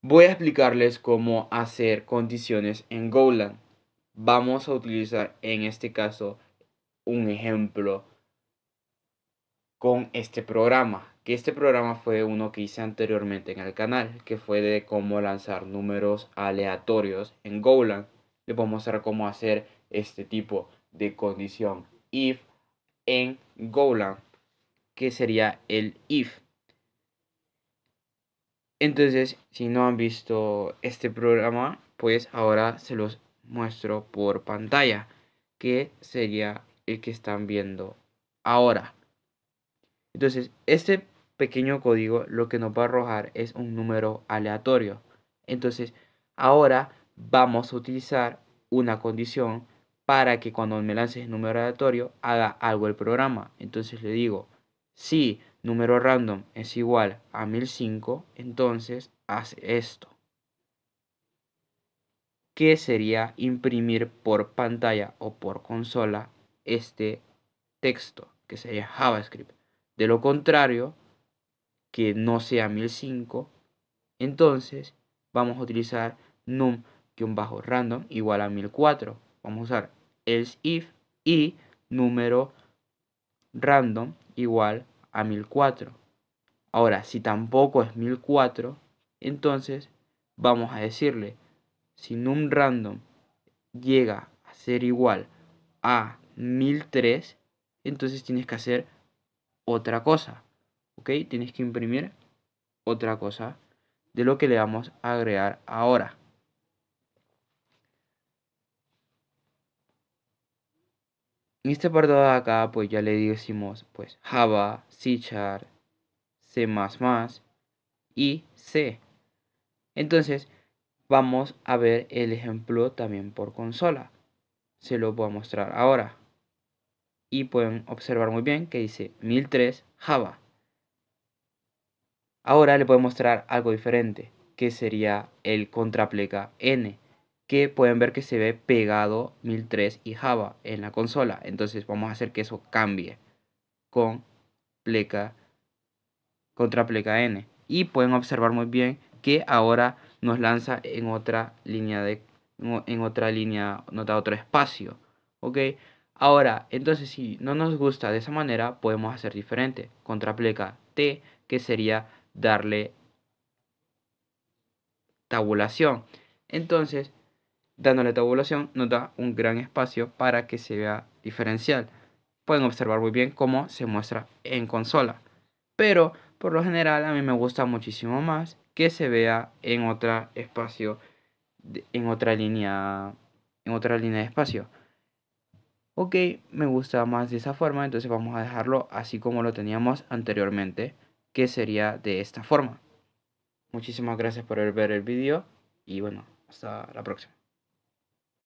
Voy a explicarles cómo hacer condiciones en Golang. Vamos a utilizar en este caso un ejemplo con este programa. Que este programa fue uno que hice anteriormente en el canal, que fue de cómo lanzar números aleatorios en Golang. Les voy a mostrar cómo hacer este tipo de condición if en Golang, que sería el if. Entonces, si no han visto este programa, pues ahora se los muestro por pantalla, que sería el que están viendo ahora. Entonces, este pequeño código lo que nos va a arrojar es un número aleatorio. Entonces, ahora vamos a utilizar una condición para que cuando me lance el número aleatorio haga algo el programa. Entonces le digo, sí número random es igual a 1005, entonces hace esto. Que sería imprimir por pantalla o por consola este texto, que sería JavaScript. De lo contrario, que no sea 1005, entonces vamos a utilizar num-random bajo que un igual a 1004. Vamos a usar else if y número random igual a a 1004. Ahora, si tampoco es 1004, entonces vamos a decirle, si num random llega a ser igual a 1003, entonces tienes que hacer otra cosa, ¿ok? Tienes que imprimir otra cosa de lo que le vamos a agregar ahora. En este apartado de acá, pues ya le decimos pues Java, C Char, C++ y C. Entonces, vamos a ver el ejemplo también por consola. Se lo voy a mostrar ahora. Y pueden observar muy bien que dice 1003 Java. Ahora le puedo mostrar algo diferente, que sería el contraplega N que pueden ver que se ve pegado 1003 y Java en la consola. Entonces vamos a hacer que eso cambie con pleca contra pleca N. Y pueden observar muy bien que ahora nos lanza en otra línea de en otra línea, nota otro espacio. ¿Ok? Ahora, entonces si no nos gusta de esa manera, podemos hacer diferente. Contra pleca T, que sería darle tabulación. Entonces, Dándole tabulación nos da un gran espacio para que se vea diferencial. Pueden observar muy bien cómo se muestra en consola. Pero por lo general a mí me gusta muchísimo más que se vea en otro espacio, en otra línea, en otra línea de espacio. Ok, me gusta más de esa forma, entonces vamos a dejarlo así como lo teníamos anteriormente, que sería de esta forma. Muchísimas gracias por ver el video y bueno, hasta la próxima.